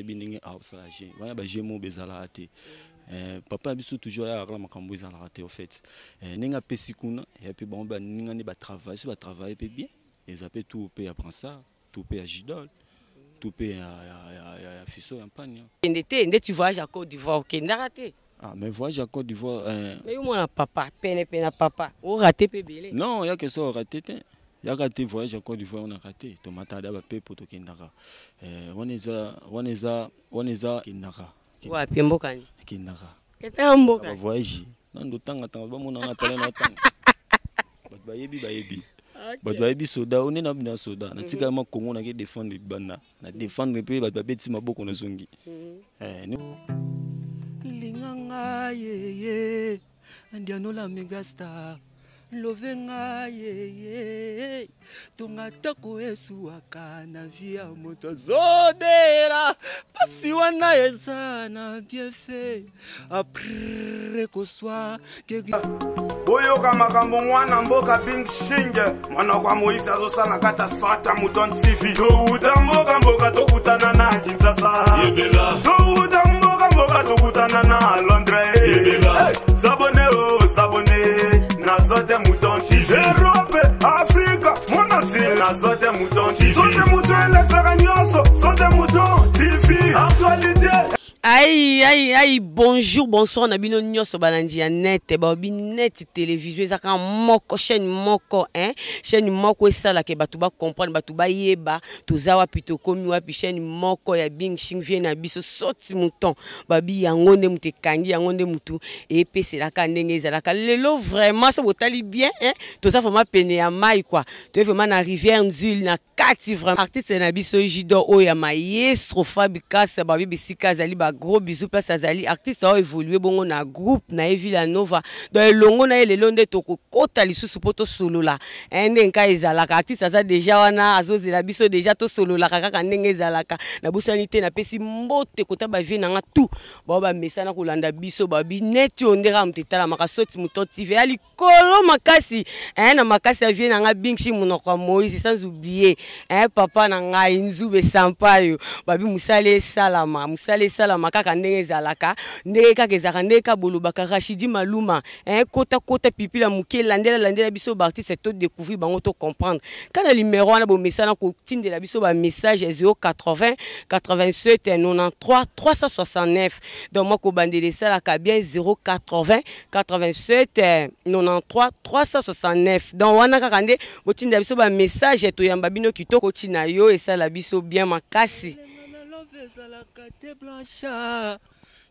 ebi ndenge akosala jeu wana bajeu moko bezalaka te eh, papa na biso toujours ayakala makambo ezalaka te ofait eh, ndenge apesi kuna ya mpe bango baninga nde batravaille so batravaille mpe bien eza mpe tout mpe ya bransard tout mpe ya jidole tout mpe ya fiso ya mpagne kende te ndeti voyage ya côte d'ivoire okendaka te Ah, mais voyage à Côte d'Ivoire. Euh... Mais où mon papa, peine, peine, papa. Au raté, pébélé. Non, il y a que ça au raté. yaka te voyage ya côte d'ivoire onaka te tomatanda bapepo tokendaka eh, wana eza wana eza wana eza kendaka wapi mbokani kendaka ketanga mbokani bavoyage nando tangatanga bamonanga tala natanga bato bayebi bayebi bato bayebi soda one na bino ya soda natika mhm. ma kongo nake défendre banda na défendre mpe bato babetisi maboko na zongi mhm. eh, linganga yeye ndianola megastar love ngai yeye tonga tako esuwaka na vi ya moto azobela pasi wana eza na biefe apre koswa keki boyoka makambo ngwana mboka bing shing monoko ya moise azosala kata sata mouton tv touta mboka mboka tokutana na kinsasa touta mboka mboka tokutana na londres sabone o oh, sabone nazote mutonti erope afrika mwanasi nazote mutonti sote muto elesaka nyonso sote mutontifi aktualité Aïe aïe aïe bonjour bonsoir na bino so balandi ya net eh baobi ben, net télévision ezaka moko chaîne moko hein chaîne moko esalaka batuba comprend batuba bayeba toza wapi tokomi wapi chaîne moko ya eh, bing shing vie na biso soti mouton babi ngonde nde moto ekangi yango nde motu la ndenge ezalaka lelo vraiment so botali bien hein toza vraiment pene ya mai tu toye vraiment na rivière nzule na kati vraiment artiste na biso jido o ya maestro fabi kasa babi bisika zaliba gros bisou place Zali. artiste a évolué on a groupe na Evila Nova donc elongo na lelo nde tokokota lisusu mpo tosolola eh, nde nka ezalaka artiste a deja wana la biso solo là. kaka ndenge n'a bousanité na napesi mbote kota bavie nanga tu bao bamesana kulanda biso babi neti on dira moto tala makasoti moto tive ali kolo makasi eh, na makasi ya vie nanga bingshi monoko ya moïse sans oublier eh, papa n'anga inzube nzube sampayo babi musale salama musale salama makaka kaka ndenge ezalaka ndenge kaka ezalaka ndenge ka bolobaka rachidi maluma hein, kota kota pipila moke elandela landela biso baartiste découvrir bango tocomprendre ka na limero wana bomesana kotindela biso bamessage ezeo 80 87 93 369 donc mwa kobandela esalaka bien 080 87 93 369 donc wana kaka nde botindela biso bamessage toyamba bino kitoko tina yo esala biso bien makasi love ezalaka te blanchard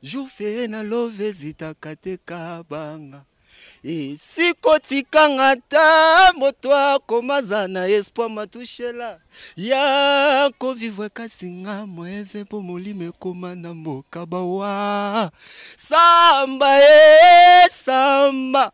jour feye na love ezitaka te kabanga esika otikanga ta moto akomaza na espoir matushela ya kovivre kasi nga moeve mpo molimo ekoma na mboka bawa samba e samba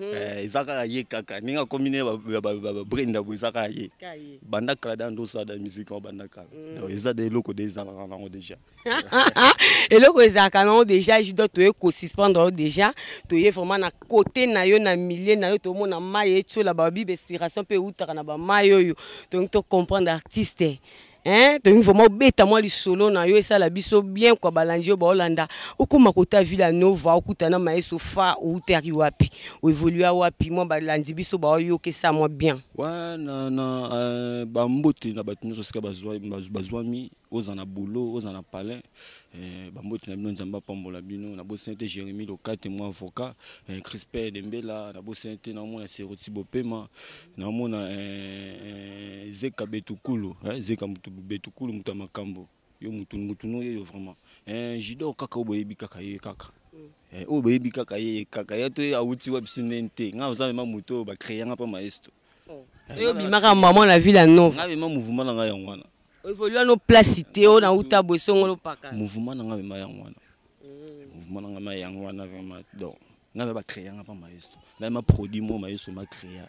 Eh, eza kaka ye kaka ndenge akomi ne babrenda bo eza kaka ye banda kala da ndo osala da musike banda kala mm. donc eza de eloko de ezalaka nango déjà eloko ezalaka nango déjà judo toye kosuspendre yo déjà toye vraiment na côté na yo na milier na yo tomona mai etiola babibe inspiration mpe eutaka na bamai oyo donc tocomprendre artiste hein donc vraiment beta moi solo na yo ça la biso bien quoi balandio ba Hollanda okoma kota Villa Nova okutana maeso ou outeri wapi o wapi moi balangi biso ba yo ke ça moi bien ouais na na ba mbote na batu nyoso bazwa bazwa mi ozana boulot ozana ba eh, bamboti na bino nzambe pambola bino na bosani te lokate moi avocat eh, crisper dembela na moi c'est rotibopema na moi na eh, zeka betukulu zeka betukulu moto ya makambo yo mutunu oyo yo vraiment judor kaka oyo boyebi kaka ye kaka mm. oyo boyebi kaka ye kaka ye to awuti wa biso ndeni te nga oza mema moto oyo bacréanga mpo maestro mm. eh, oyo bimaka mama na ville ya nove nga mema mouvement na ngai yango wana evolua no place te oyo nauta boye songolo paka mouvement na nga mema yango wana mm. mouvement na nga mema yango wana vraiment donc nga mema bacréanga mpo maestro nga mema produit mo maestro macréa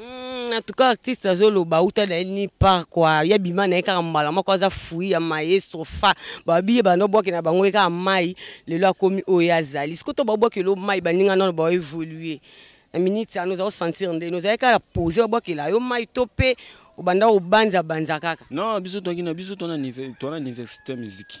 Hmm, en tout cas artiste le de ni part bima na mbala fui oh, ya maestro fa babi na bango ye kaka mai lelo akómi oyo ont sikoyo to babwakelo mai baninga nano a na nous yana oza kosentir ndeni a kaka pose babwakela yo mai to banza kaka non biso to biso tona université musique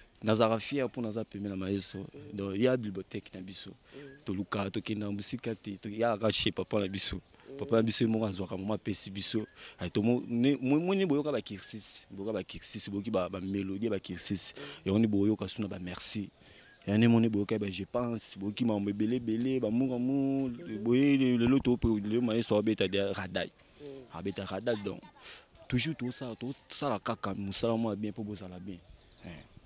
nazalaka fier mpo naza pembeni na maestro donc ya bibliothèque na biso mm. tolukaka tokende na mosika te toyaka che papa na biso mm. papa na biso ye moko azwaka mama apesi biso ni boyoka ba bakirsis boyoka ba boyoki bamelodie bakirsis yangoni mm. boyoka suna bamerci yane ni boyoka ba bah, je pense boki bele ba ebelebele mu boye lelo tolelo maestro abeta radai abeta radai donc toujours tout tout ça ça tosala kaka mosala mwa bien mpo bozala bien hein.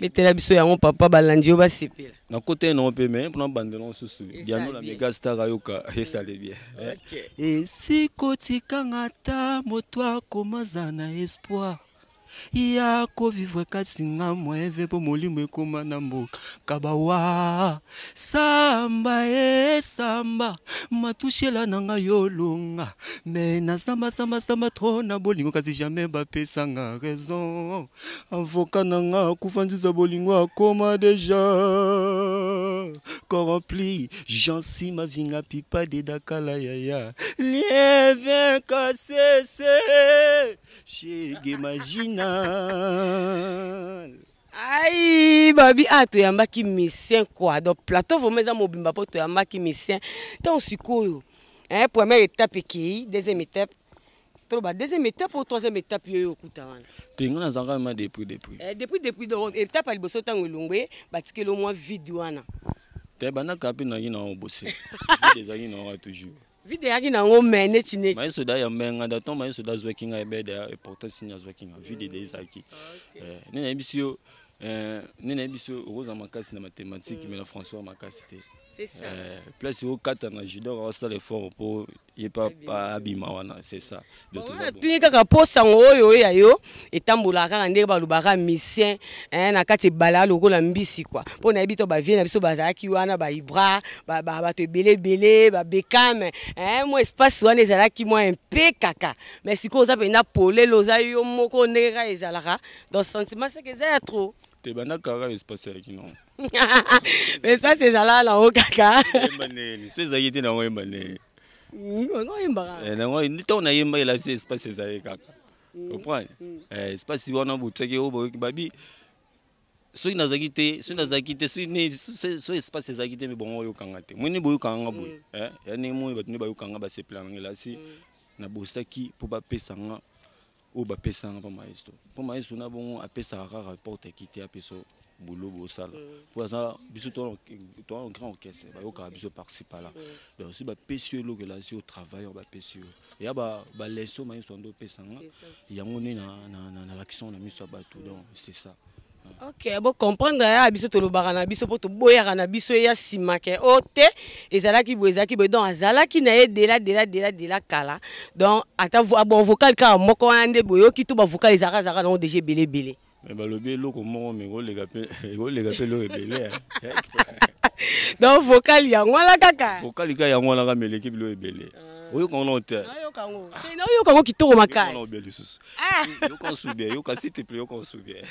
betela eh, eh, biso yango papa balandi yo basepela na kota nango mpe me mpona bandela mosusu diano la mega star ayoka esale bien esikotikanga eh. ata moto akomaza na espoir ya kovivre kasi nga moeve mpo molimo ekóma na mboka kabawa samba esamba matushela na ngai olonga me na sambasambasamba tro na bolingo kasi jamai bapesanga raison avoka na nga akufa nziza bolingo akóma deja corrompli jansi mavinga pipa didakala yaya lieve kasese shege maginal ai babi a ah, toyambaki misien kua donc plateau vraimen eza mobimba mpo toyambaki misien ntango sikoyo eh, première étape ekei deuxième étape toloba deuxième étape o troisième étape yo oyo okuta wana tenga nazalaka ma depuis depuis eh, depuis depuis donc étape ya liboso ntango elongwe batikeli o mwa vide wana te bandaka mpe naki na obose vide ezalaki na wa toujours vide eyaki nango me neti neti maye soda ya menga da ntongo maye soda azwaki nga ebede importance eh, nini azwaki nga vide ede ezalaki ah, eh, nde nayebi si yo nde nayebi si yo okozala makasi na mathématike me mm. na françois makasi te place okata na judor aosala effort mpo ye mpe abima wana c'est ça tungi kaka mpo sango oyo oya yo etambolaka kaka ndenge balobaka misien na kati ebala lokola mbisi kua mpo nayebi to bavie na biso bazalaki wana baibra bato ebele ebele babekame mwa espace wana ezalaki mwa mpe kaka mais sikoyo oza mpena polele oza yo moko ndenge kaka ezalaka donc sentiment seke eza ya trop te ebandaka kaka espace yaki non espace ezala nango kaka so ezalaki te nango yemba ndenge ntango nayemba elasi espace ezali kaka comprendre espace wana botiaki oyo babi soki nazalaki te soki nazalaki te so espace ezalaki te me bango oyokanga te moi nde boyokanga boye mm. eh, ya ndenge moi bato nde bayokanga basepela mm. nanga elasi nabosaki mpo bapesanga oyo oh, bapesanga mpo maestro mpo maestro na bongo apesaka kaka porte akite apeso boulot bosala mm. po toi toi toa grand orchestre bayokaka biso parci pala mm. donc soki bapesi yo eloko elasi yo travailleur bapesi yo eya baleso bah, mayeso ando bah, opesanga yango nde na na l'action na mise ya tout donc c'est ça ok bon comprendre, ya hein, biso tolobaka na biso to toboyaka na biso eya nsima ke o te ezalaki boye ezalaki boye donc azalaki de la de la de la kala donc ata ah, bon vocal ka moko ande boyo ki to bavocal ezalaka azalaka nango deja ebele ebele me eh, balobi eloko moko me ekoleka mpe eloko ebele donc vocal yango wana kaka vocal ka yango wana ka meleki biloko ebele ah. oyoka ngo te ah. oyoka ngo kitoko makayoka lisusu ah. yoka nsubie yoka s'il te plaît yoka nsubie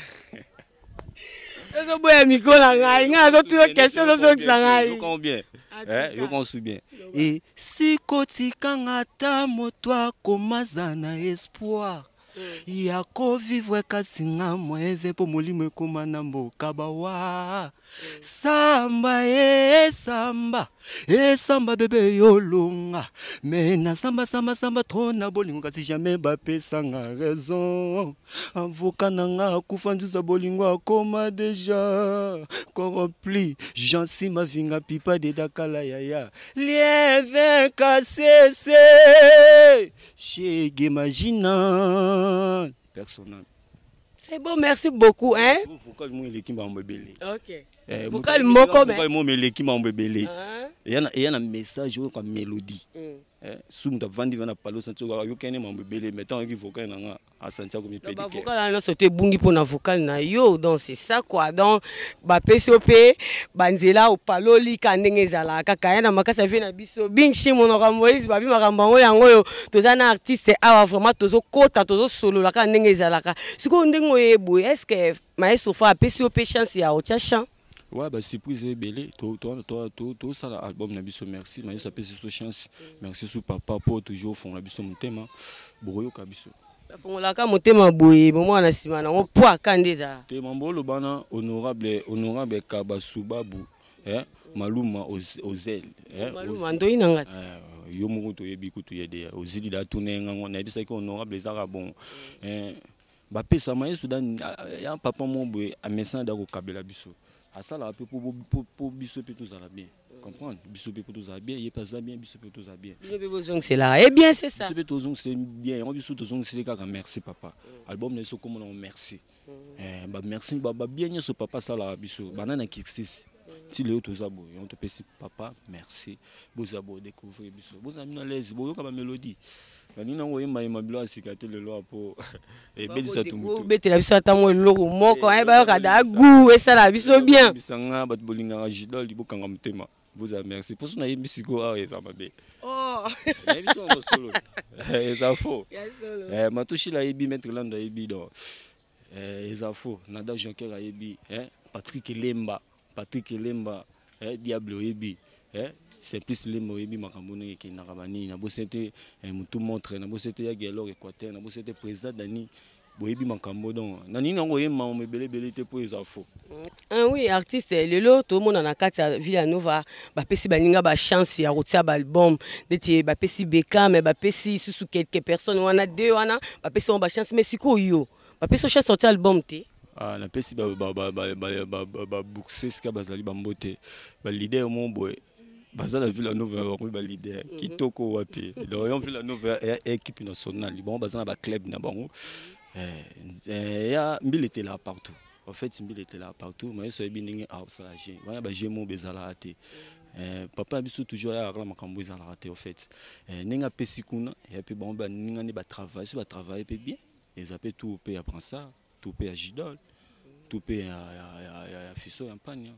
tozoboya miko na ngai ngai azotuyo question ozozongisa ngaiyoka nsu eh, bien esikoti eh, kanga ata moto akomaza na espoir ya kovivre kasi nga moeve mpo molimo ekóma na mboka bawa Mm. Eh, eh, samba Samba samba, Samba bébé, Yolunga. Mena samba samba samba to si bolingo kasi bape sans raison avoka nanga, nga akufa bolingo akoma déjà, corrompli jansi mavinga pipa dakala, yaya lieve kasese chege magina personnel c'est bon, merci beaucoup. Hein? Il y a un message comme mélodie. Mm. Eh, sumu ta vandi vana palo santi oyo ayokani mambo ebele mai ntango ayoki vocale na nga asanti akomi pedicavocale wana nyonso to ebungi mpo na vocale na yo donc c'est ça quoi donc bapesi yo mpe banzela opaloli ka ndenge ezalaka kaka ya na makasi avie na biso bingshi monoka moise babi makambo yango yango oyo toza na artiste awa vraiment tozokota tozosolola kaka ndenge ezalaka sikoyo ndenge oyo eboye estce que maestro fa apesi yo mpe chance ya otya champ ouais basurprise ebele tosala album l'album biso merci mayesu apesi biso chance merci su papa pour toujours ofongola biso motema bokoyoka biso bafongolaka motema boye momwana na nsima nango po aka nde ezala te mambo olobana honorable honorable kabasubabu hein. hein. eh? maluma ozele eh? maluma ndoyi na ngati eh, yo moko toyebi kutu ye de ozili da atuna ye ngango nayebisaki honorable ezaka bongo hein. bapesama ye sudan ah, ya papa mo boye amesana da kokabela biso asala pour pour biso mpe tozala bien comprendre biso mpe mpo tozala bien ye pas aza bien biso tout ça bien biso c'est là et eh bien c'est ça tout ça c'est bien on yango c'est tozongisele kaka merci papa mm. album ne biso comme on merci mm. eh, bamerci babien bah, ce papa ça là mm. asalaka qui existe tu le tout ça bon on te topesi papa merci bozala bisou biso bozala bino à comme la mélodie nani nango oyemayema bilo asika te lelo apo eh, ebelisa tobetela biso ata mo eloko moko ayeba yoka da gu esala biso bien bisanga bato bolingaka jidol bokanga motema bozala merci mposo nayembi sikoyo awa eza mabe oh. nayebi so mosolo eh, eza faux eh, matoshila ayebi maître land ayebi don eza faux nada jonker ayebi patrik elemba patrik elemba diable oyebi simplice lemba oyebi makambo n'a na eh, montre ya équateur na président dani makambo donc na nini te ah oui artiste lelo tomona na kati ya villanova bapesi baninga bah, chance, ya de mais album baza na villanova bango balidere kitoko wapi donc villanova ya équipe nationale Bon baza na club na bango Euh ya là partout en fait là partout mais mayeso ayebi ndenge akosala je wana baje mobe ezalaka te papa na biso toujours ayaka na makambo ezalaka te en fait eh, ndenge apesi kuna ya bah, ni ba baningani batravaille ba batravaille mpe bien eza appé tout mpe ya ça, tout mpe ya jidol mhm. tout mpe ya Fisso en mpagne hein.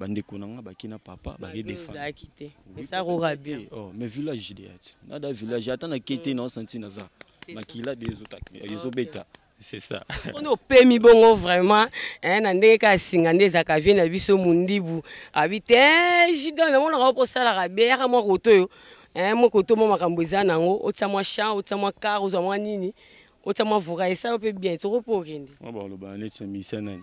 bandeko na nga baki na papa bakedefaki te esakoka bien oh, mais village ah. na da village ata nake te naosanti naza makila des obeta, c'est ça On mpona pemi bongo vraiment hein, na ndeka kaka singa nde ezalaka vie na biso mondibu abi ah, te eh, jidon namonaka o posalaka beyaka mwa roto oyo eh, mwa koto mon makambo nango otia moi champ otia mwa kar ozwa mwa nini moi mwa ça esala mpe bien toko rien. okende mwa le neti c'est misa nani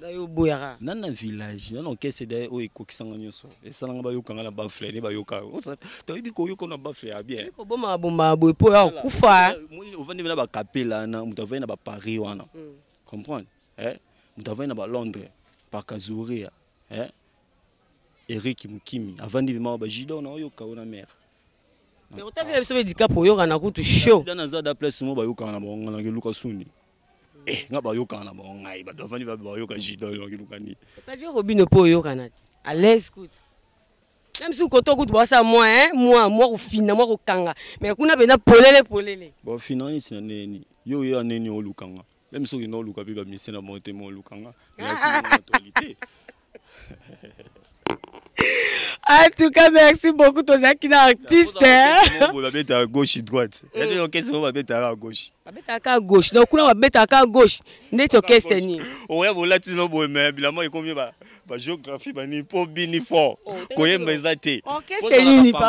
nayoboyaka na village nana okeseda oyo ekokisanga nyonso esalanga bayokanga na bafre nde bayoka toyebi koyoka tu bafre Tu bien kobomaka bomaa boye tu ya na tu na Paris, tu comprendre na pakazuria mokimi na ona à na sho da place mo suni Eh, nga bayokana na bango ngai bato bafandi bayoka jidon bakiluka nini pavio robino mpo oyokana te à l'aise kutu même si koto kutu bawasa mwa e mwa mwa kofina mwa kokanga mais kuna mpenza polele polele bafina nini sina neni yo oya neni olukanga même soki na oluka mpe bamisie na bango te mo olukanga ya sina na actualité En tout cas, merci beaucoup, tozalaki na artiste babetaka gauche droite yani orchestre mo babetaka gauche babetaka gauche donc kuna babetaka gauche neti orchestre nini oya bolatino boye me bilamo ekomi ba bagéographie banini mpo bini fort oh, koyemba eza te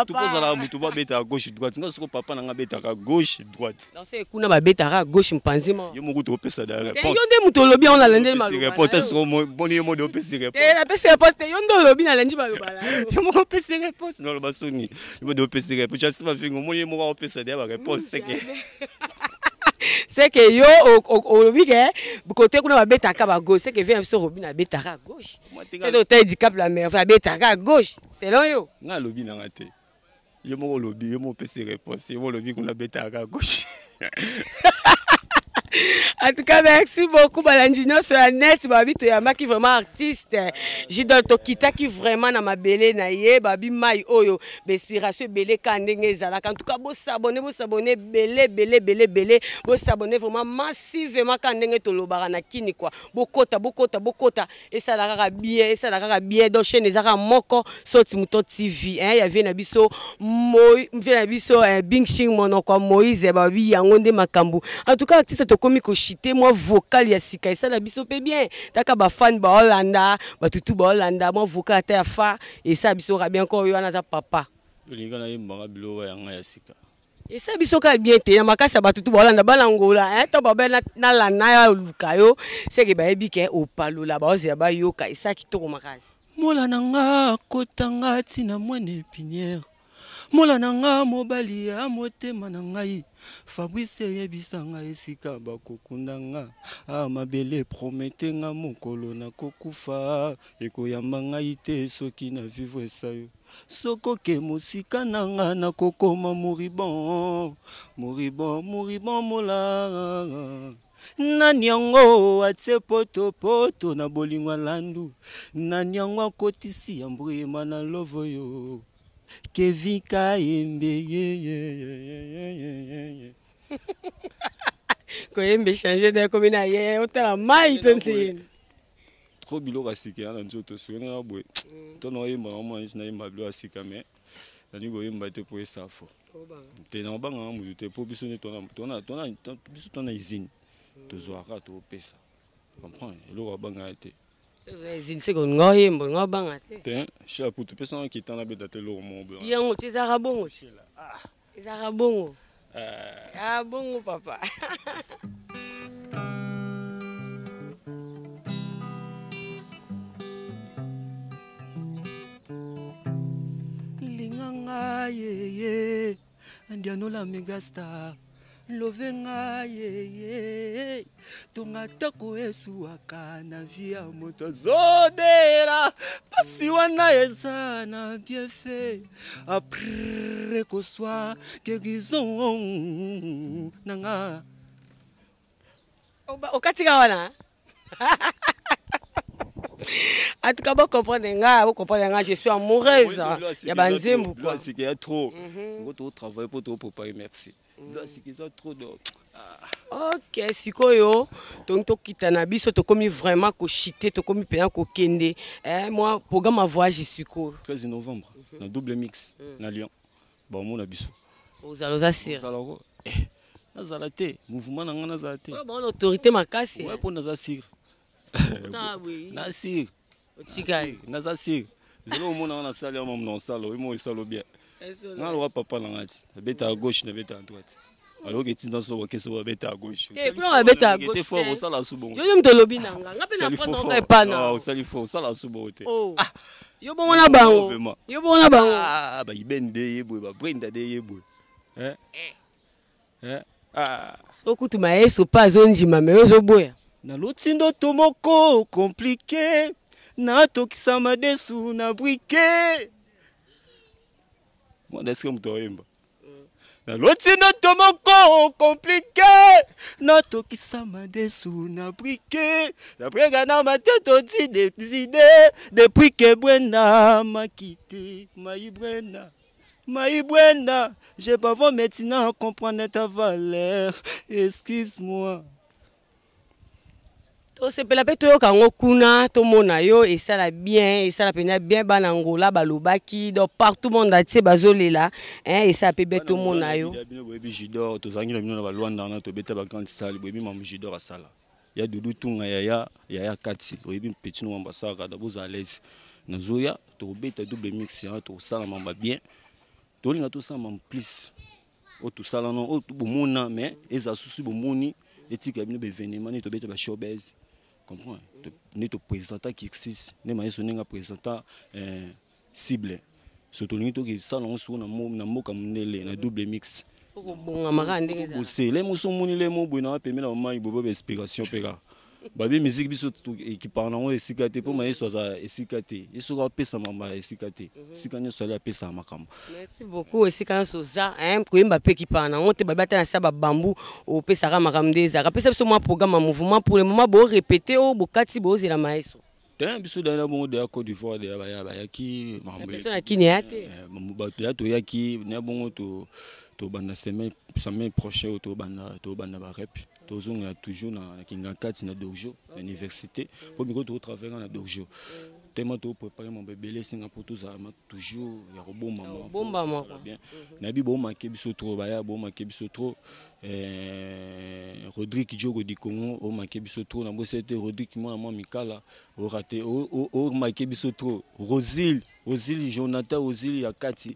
tokozala motu babetaka gauche droite nga soko papa na nga abetaka gauche droite kuna babetaka gauche mpanzi mo ye mokutu opesa da réponseyo nde moto olobi yango nalandeli malobamoni yo mode opesi réponseapesi réponse te yo nde olobi nalandi balobala yo moko opesi réponse naloba soni yo mode opesi réponse asi bafingo omoni ye moko aopesa da ya baréponse seke seke yo olobi ke kote kuna babetaka bagauche seke vie na biso robine abetaka à gauche seke ota handicap la mer abetaka à gauche selon yo nga alobi nanga te yo moko olobi yo moko opesi réponse yo moko olobi kuna abetaka à gauche en tout cas, merci beaucoup, Balandi. sur la net, Babi Toyama qui est vraiment artiste. Jidol Tokita qui vraiment dans ma belle Babi Oyo, Bespiration Bele Kandenge Zalak. En tout cas, vous s'abonner, vous s'abonner, Bele, Bele, Bele, Bele, vous s'abonner vraiment massivement Kandenge na Kini quoi. Bokota, Bokota, Bokota, et ça la bien, et ça la bien, donc chez Zara Moko, sorti Mouton TV. Hein, il y mo Nabiso, eh, Moïse, Nabiso, Bing Shing Mono Moïse, Babi Yangonde Makambu. En tout cas, artiste tokomi chité moi vocal ya sika la biso pe bien taka ba tutu ba baolanda mwa vocal ta ya fa esala biso ra bien encore oyo wana aza papa olinga nayembanga yimba yanga ya sika esala biso ka bien te na makasi ya batutu baolanda balangola hein, to baba nalanda ya luka yo seke bayebi ke Et ça bayoka esala kitoko makasi mola na nga akotanga na mwana épinière mola na nga mobali ya motema na ngai fabrise eyebisa ngai esika bakokunda nga a mabele promete nga mokolo nakokufa ekoyamba ngai te soki na vivre esayo sokoke mosika na nga nakokoma moribon moribon moribon mola nani yango atie potopoto na bolingwa landu nani yango akotisi ya mbuyema na lovo yo kevika yembe ye koyembe change de komi na ye otala mai to nteyeni trop biloko asika ya na nzoto soki nanga boye ntona mm. oyembaka mwana nesi nayemba biloko asika me nani koyemba te mpo esafo te na obangaka motu te mpo biso nde biso twana izini mm. tozwaka topesa comprendre eloko abangaka te ziniseko ngoyembo ngobanga te te shaputu mpesa nga kitana beta te eloko moko blanc yango te ezaka bongo te ezaka ah. bongo ezaka euh. ah, bongo papa linganga yeye andianola megastar love ngai eye tonga tako esuwaka na vi ya moto azobela pasi wana eza na biefe apre koswa gerison nanga okatika wana en tout cas bokomprendre ngai bokomprendre ngai je suis amoureuse ya banzembu kuwa ya trop ngo mhm. tokotravaille mpo tokoprepare merci Mm. sikoza trop donc ok sikoyo tongi tokitana biso tokómi vraiment kochite tokómi mpenza kokende eh, mwa programme ya voyage sikoyo 13 novembre mm -hmm. na double mix mm. na lyon bamona biso ozala oza siralako eh, nazala te mouvement na ngai nazala te baona autorité makasi mpo naza sire ah, na sire naza sire zelo omona nga na sali ya mamu na osala oyemoesala bien nga aloka papa na nga ti abeta ya gauche na beta ya droite aloki etinda so boke so babeta ya gauchefort osala su bongoosali fort osala su bongo te oh. ah. yo bongo na bango yo bongo na bango ah, baibene de ye boye babrenda de ye boye eh. ah. so kutuma yesu mpe azondima me ozoboya naloti ndoto moko komplike natokisama desu na brike mwana esika moto aoyemba mm. naloti noto moko komplike natokisa madesu na brike nabrega na mateto ti deside depuis ke bwenda makite mai bwenda mai bwenda je pavo maintenant comprendre ta valeur excuse moi tosepela mpe toyoka yango kuna tomona yo esala bien esala mpenza bien bana ngola balobaki donc partout monde atie bazolela esala mpe be tomona yo boyebi judor tozangi na bino na balwanda wana tobeta bagrande sale boyebi mama judor asala ya dudu tunga yaya yaya kati oyebi petino mamba asalaka daboza a l'aise nazoya tobeta double mix wana tosala mamba bien tolinga tosala mamba plus oyo tosala no oyo bomona mais eza susu bomoni etika bino baévénement nini tobeta bashobese comprend ne toprésentaki exercice nde mayeso ndenge aprésenta cible so tolingi tokesala yango soko na mboka mondele na double mix bosele moso omoni le moboye na bapembe na bamai bobo baexplication mpe kaka babi biso ekipaka nango esika te mpo esika te makambo merci beaucoup esika nyonso oza koyemba mpe ekipaka nango te babi ata na sia babambu opesaka makambo programme mouvement pour le moment boorepete oyo oh, bokati boozela mayeso te biso de bongo deya côte d'ivoire de bayaki bato ya toyaki na bongo semaine prochaine oyo tobanda rep a toujours na kinga kati na dojo na Pour po miko tokotraverga na dojo tellement toprépare mambo ebele esenga mpo tozalama toujours ya kobombamabien ah, mhm. nayebi bomake biso tro baya bomake biso tro eh, rodrigue diogo comment, congo omake oh, biso tro na bosa ete rodrigue mwana mwa mikala orate omake oh, oh, biso tro rosil rosil jonathan rosil ya kati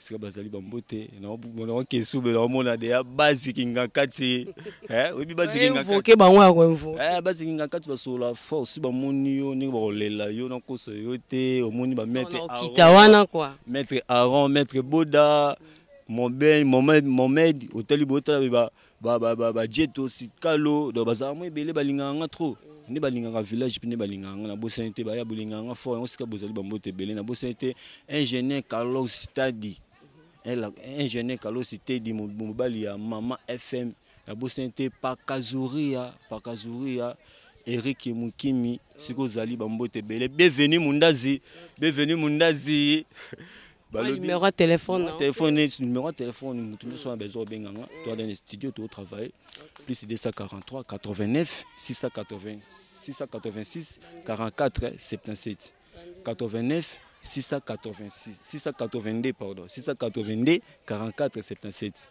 sika bazali bango te naoke sube naomona deya basikinga kati oyebi basikingaoke bango yakoinvoke basikinga kati basola fort si bamoni yo ndenge bakolela yo nakosa yo te omoni bametrekita wana kua maître aron maître boda momed otali botala bajeto sikalo do bazala mo ebele balingaka nga trop nde balingaka village mpe nde balingaka nga na bosani te baya bolingaka nga fort yango sika bozali bamboto ebele na bosani te ingénieur carlos stadi ingénieur kalosi tedi mobali ya mama fm ya bosani te pakazuria pakazuria erik mokimi sikoy ozali bambote ebele bienvenu mundazi bienvenu mundazi balobitelefone numéro ya telefone moto nyonso wana baza kobenganga toada na studio tootravaille plus 243 89 686 44 77 89 686, 682, pardon, 682, 44, 77.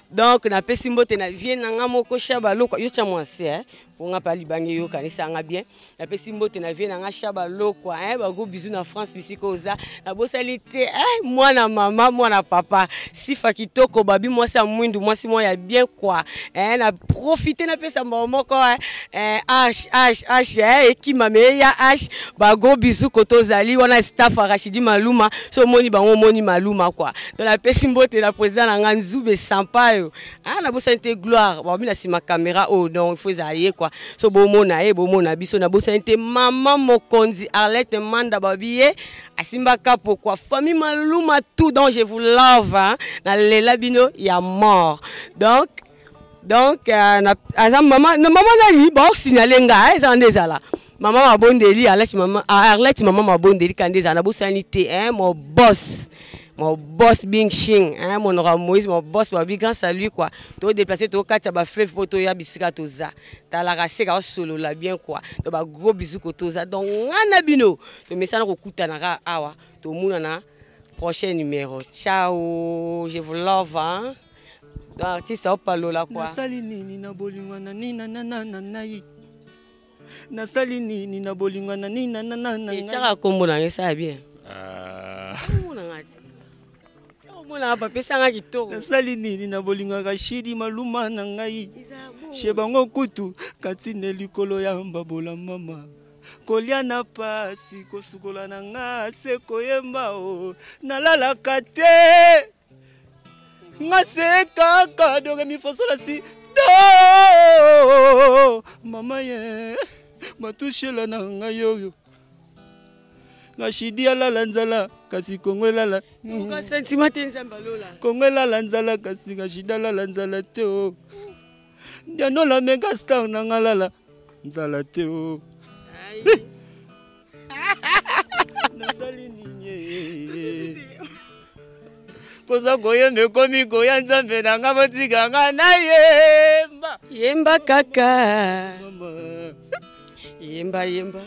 donc napesi mbote na vie na ngai moko sha baloko yo tya mwasi eh. on a parlé libangi yo kanisa anga bien na pesi mbote na vie na nga shaba lokwa hein ba go bisou na France bisiko na bosali Moi na maman, moi na papa sifa kitoko babi mwasi ya mwindu mwasi ya bien quoi hein na profiter na pesa mbao moko eh h h h eh hein, ekima ma ya h ba go bisou koto zali wana staff Rachidi Maluma so moni bango moni Maluma quoi Dans la pesi mbote la président na nga sympa yo ah hein, na bosalité gloire ba mi na sima caméra oh non il faut zayer quoi so bomona ye eh, bomona biso dit Maman mama mokonzi manda babie Asimba kapo kwa famille maluma tout donc je vous love hein? nalela bino ya mort donc donc aza euh, ah, mama na nga nde mama mabondeli Arlette eh, mama mabondeli na hein, boss mon boss Bing Shing, hein, mon aura Moïse, mon boss, mon grand salut quoi. Tu déplacé, tu as un fleuve pour toi, bisika toza. Tu as la race, tu solo là bien quoi. Tu as un gros bisou que toza. Donc, on a bino. Tu mets ça dans le coup, tu as awa. Tu as prochain numéro. Ciao, je vous love. Hein. Donc, artiste, au palo là quoi. Nasali nini na bolingo na nina na na na na nasali nini na bolingo na nina na na na na. Et tiens, comme on a ça bien. Euh... mona bapesanga kitoko nasali nini na bolingaka shidi maluma na ngai she bango kutu katine likolo ya mbabola mama kolia na pasi kosukola na nga se koyemba o nalalaka te nga se kaka doremifosolasi do mama ye matushela na ngai oyo nga shidi alala nzala kasi kongo elala kongo elala nzala kasi nga shidi alala nzala te o dianola mega star na nga lala nzala te o nasali nini mposa e? koyemba ekomi koya nzambe na nga botika nga nayemba yemba kaka yemba yemba